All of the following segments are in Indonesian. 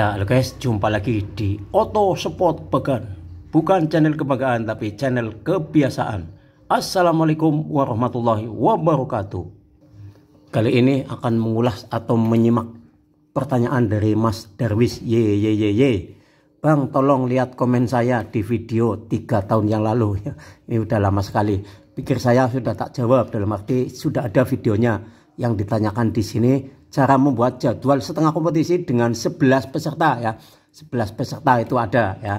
Ya, nah, halo guys, jumpa lagi di Oto Sport Pekan. Bukan channel kebanggaan tapi channel kebiasaan. Assalamualaikum warahmatullahi wabarakatuh. Kali ini akan mengulas atau menyimak pertanyaan dari Mas Darwis. Ye ye ye ye. Bang, tolong lihat komen saya di video 3 tahun yang lalu. Ini udah lama sekali. Pikir saya sudah tak jawab dalam arti sudah ada videonya yang ditanyakan di sini cara membuat jadwal setengah kompetisi dengan 11 peserta ya. 11 peserta itu ada ya.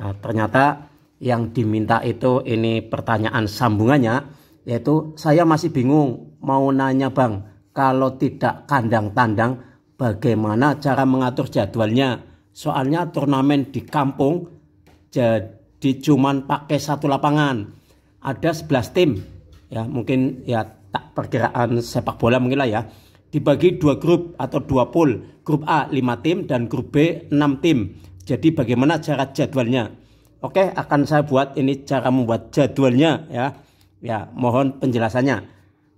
Nah, ternyata yang diminta itu ini pertanyaan sambungannya yaitu saya masih bingung mau nanya Bang kalau tidak kandang-tandang bagaimana cara mengatur jadwalnya. Soalnya turnamen di kampung jadi cuman pakai satu lapangan. Ada 11 tim. Ya, mungkin ya tak perkiraan sepak bola mungkin lah ya dibagi dua grup atau dua pool. Grup A 5 tim dan grup B 6 tim. Jadi bagaimana cara jadwalnya? Oke, akan saya buat ini cara membuat jadwalnya ya. Ya, mohon penjelasannya.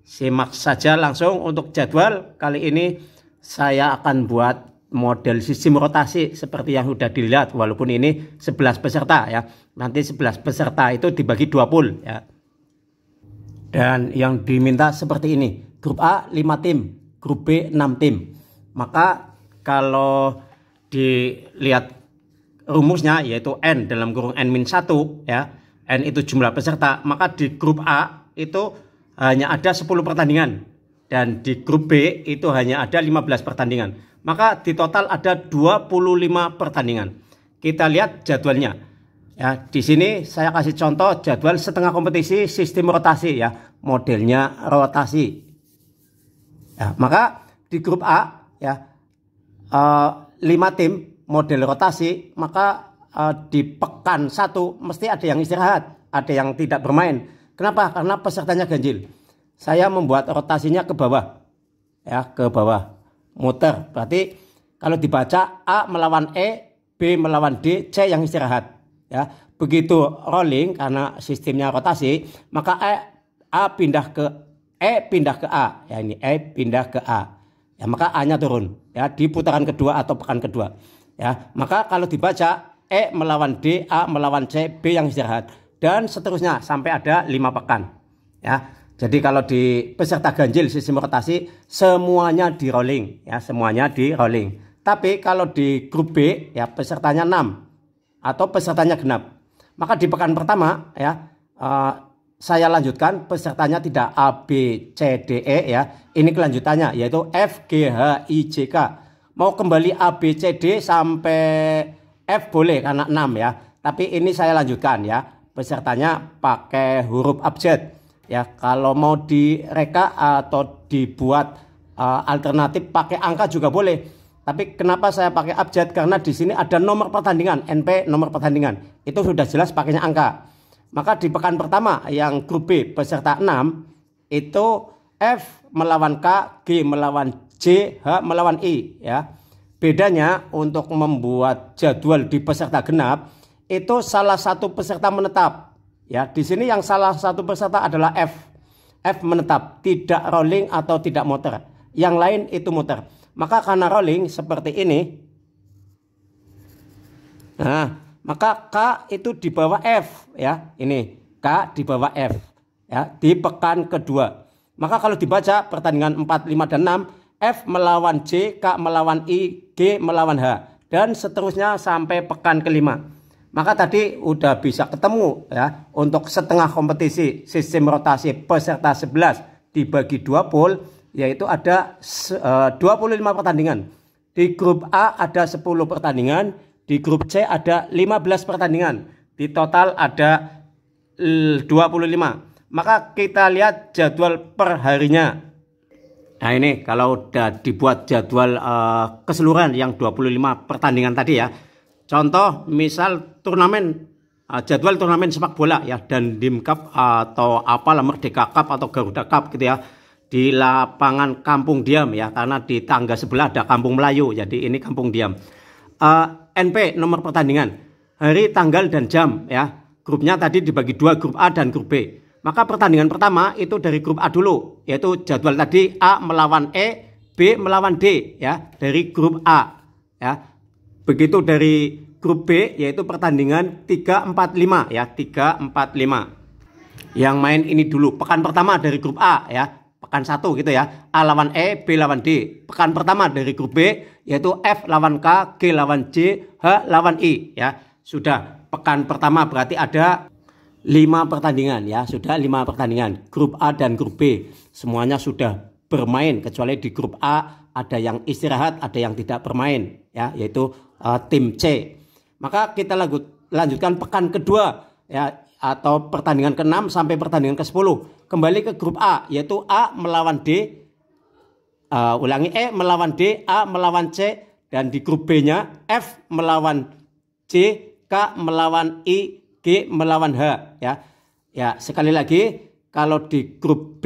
Simak saja langsung untuk jadwal kali ini saya akan buat model sistem rotasi seperti yang sudah dilihat walaupun ini 11 peserta ya. Nanti 11 peserta itu dibagi dua pool ya. Dan yang diminta seperti ini. Grup A 5 tim, grup B 6 tim. Maka kalau dilihat rumusnya yaitu N dalam kurung N-1 ya. N itu jumlah peserta, maka di grup A itu hanya ada 10 pertandingan dan di grup B itu hanya ada 15 pertandingan. Maka di total ada 25 pertandingan. Kita lihat jadwalnya. Ya, di sini saya kasih contoh jadwal setengah kompetisi sistem rotasi ya. Modelnya rotasi Ya, maka di grup A ya eh, lima tim model rotasi maka uh, di pekan satu mesti ada yang istirahat, ada yang tidak bermain. Kenapa? Karena pesertanya ganjil. Saya membuat rotasinya ke bawah. Ya, ke bawah. Muter. Berarti kalau dibaca A melawan E, B melawan D, C yang istirahat. Ya, begitu rolling karena sistemnya rotasi, maka A, A pindah ke E pindah ke A ya ini E pindah ke A ya maka A-nya turun ya di putaran kedua atau pekan kedua ya maka kalau dibaca E melawan D A melawan C B yang istirahat dan seterusnya sampai ada lima pekan ya jadi kalau di peserta ganjil sistem rotasi semuanya di rolling ya semuanya di rolling tapi kalau di grup B ya pesertanya 6 atau pesertanya genap maka di pekan pertama ya eh, saya lanjutkan pesertanya tidak A, B, C, D, E ya. Ini kelanjutannya yaitu F, G, H, I, J, K. Mau kembali A, B, C, D sampai F boleh karena 6 ya. Tapi ini saya lanjutkan ya. Pesertanya pakai huruf abjad ya. Kalau mau direka atau dibuat uh, alternatif pakai angka juga boleh. Tapi kenapa saya pakai abjad? Karena di sini ada nomor pertandingan, NP nomor pertandingan. Itu sudah jelas pakainya angka. Maka di pekan pertama yang grup B peserta 6 itu F melawan K, G melawan J, H melawan I e, ya. Bedanya untuk membuat jadwal di peserta genap itu salah satu peserta menetap. Ya, di sini yang salah satu peserta adalah F. F menetap, tidak rolling atau tidak muter. Yang lain itu muter. Maka karena rolling seperti ini. Nah, maka K itu di bawah F ya. Ini K di bawah F ya di pekan kedua. Maka kalau dibaca pertandingan 4, 5 dan 6 F melawan C K melawan I, G melawan H dan seterusnya sampai pekan kelima. Maka tadi udah bisa ketemu ya untuk setengah kompetisi sistem rotasi peserta 11 dibagi dua pool yaitu ada 25 eh, pertandingan. Di grup A ada 10 pertandingan, di grup C ada 15 pertandingan. Di total ada 25. Eh, Maka kita lihat jadwal perharinya. Nah ini kalau udah dibuat jadwal uh, keseluruhan yang 25 pertandingan tadi ya. Contoh misal turnamen uh, jadwal turnamen sepak bola ya dan Dim Cup atau apalah Merdeka Cup atau Garuda Cup gitu ya di lapangan Kampung Diam ya karena di tangga sebelah ada Kampung Melayu jadi ini Kampung Diam. Uh, NP nomor pertandingan, hari, tanggal dan jam ya. Grupnya tadi dibagi dua grup A dan grup B. Maka pertandingan pertama itu dari grup A dulu, yaitu jadwal tadi A melawan E, B melawan D ya dari grup A ya. Begitu dari grup B yaitu pertandingan 345 ya, 345. Yang main ini dulu pekan pertama dari grup A ya pekan satu gitu ya. A lawan E, B lawan D. Pekan pertama dari grup B yaitu F lawan K, G lawan J, H lawan I ya. Sudah pekan pertama berarti ada lima pertandingan ya. Sudah lima pertandingan grup A dan grup B. Semuanya sudah bermain kecuali di grup A ada yang istirahat, ada yang tidak bermain ya, yaitu uh, tim C. Maka kita lanjutkan pekan kedua ya atau pertandingan ke-6 sampai pertandingan ke-10. Kembali ke grup A, yaitu A melawan D, uh, ulangi E melawan D, A melawan C, dan di grup B-nya F melawan C, K melawan I, G melawan H. Ya, ya sekali lagi kalau di grup B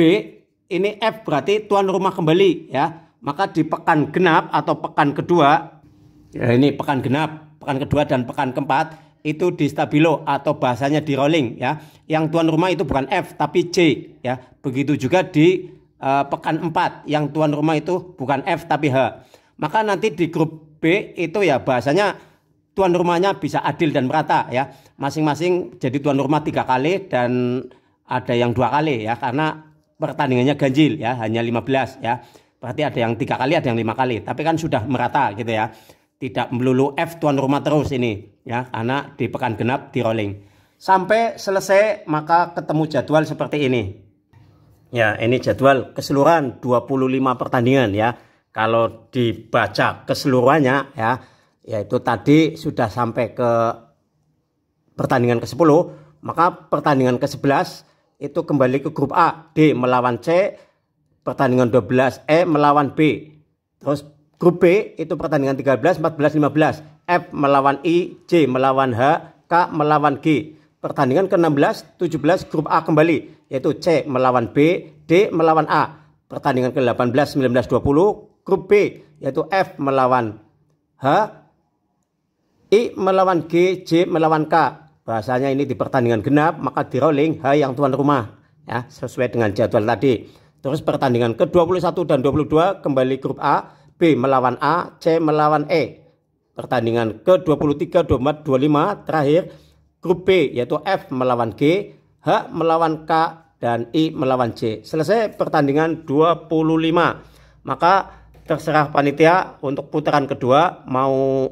ini F berarti tuan rumah kembali ya. Maka di pekan genap atau pekan kedua, ya ini pekan genap, pekan kedua dan pekan keempat itu di stabilo atau bahasanya di rolling ya. Yang tuan rumah itu bukan F tapi C ya. Begitu juga di uh, pekan 4 yang tuan rumah itu bukan F tapi H. Maka nanti di grup B itu ya bahasanya tuan rumahnya bisa adil dan merata ya. Masing-masing jadi tuan rumah tiga kali dan ada yang dua kali ya karena pertandingannya ganjil ya hanya 15 ya. Berarti ada yang tiga kali, ada yang lima kali. Tapi kan sudah merata gitu ya. Tidak melulu F tuan rumah terus ini ya karena di pekan genap di rolling sampai selesai maka ketemu jadwal seperti ini ya ini jadwal keseluruhan 25 pertandingan ya kalau dibaca keseluruhannya ya yaitu tadi sudah sampai ke pertandingan ke-10 maka pertandingan ke-11 itu kembali ke grup A D melawan C pertandingan 12 E melawan B terus grup B itu pertandingan 13 14 15 F melawan I, J melawan H, K melawan G. Pertandingan ke-16, 17 grup A kembali, yaitu C melawan B, D melawan A. Pertandingan ke-18, 19, 20 grup B, yaitu F melawan H, I melawan G, J melawan K. Bahasanya ini di pertandingan genap, maka di rolling H yang tuan rumah. ya Sesuai dengan jadwal tadi. Terus pertandingan ke-21 dan 22 kembali grup A, B melawan A, C melawan E pertandingan ke-23, 24, 25 terakhir grup B yaitu F melawan G, H melawan K dan I melawan C. Selesai pertandingan 25. Maka terserah panitia untuk putaran kedua mau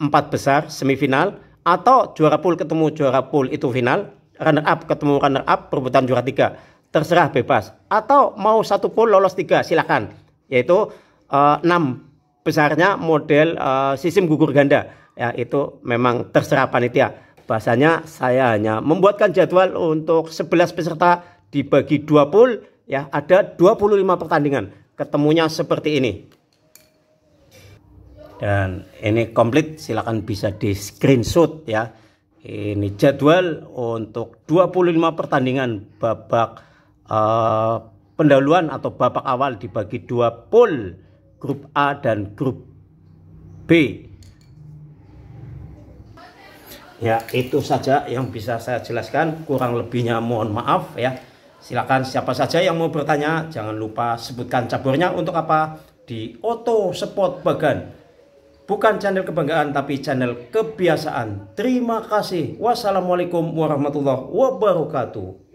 empat besar semifinal atau juara pool ketemu juara pool itu final, runner up ketemu runner up perebutan juara tiga. Terserah bebas atau mau satu pool lolos tiga silakan yaitu uh, eh, 6 besarnya model uh, sistem gugur ganda ya itu memang terserah panitia bahasanya saya hanya membuatkan jadwal untuk 11 peserta dibagi dua pool ya ada 25 pertandingan ketemunya seperti ini dan ini komplit silahkan bisa di screenshot ya ini jadwal untuk 25 pertandingan babak uh, pendahuluan atau babak awal dibagi dua pool grup A dan grup B. Ya, itu saja yang bisa saya jelaskan. Kurang lebihnya mohon maaf ya. Silakan siapa saja yang mau bertanya, jangan lupa sebutkan caburnya untuk apa di Auto Sport Bagan. Bukan channel kebanggaan tapi channel kebiasaan. Terima kasih. Wassalamualaikum warahmatullahi wabarakatuh.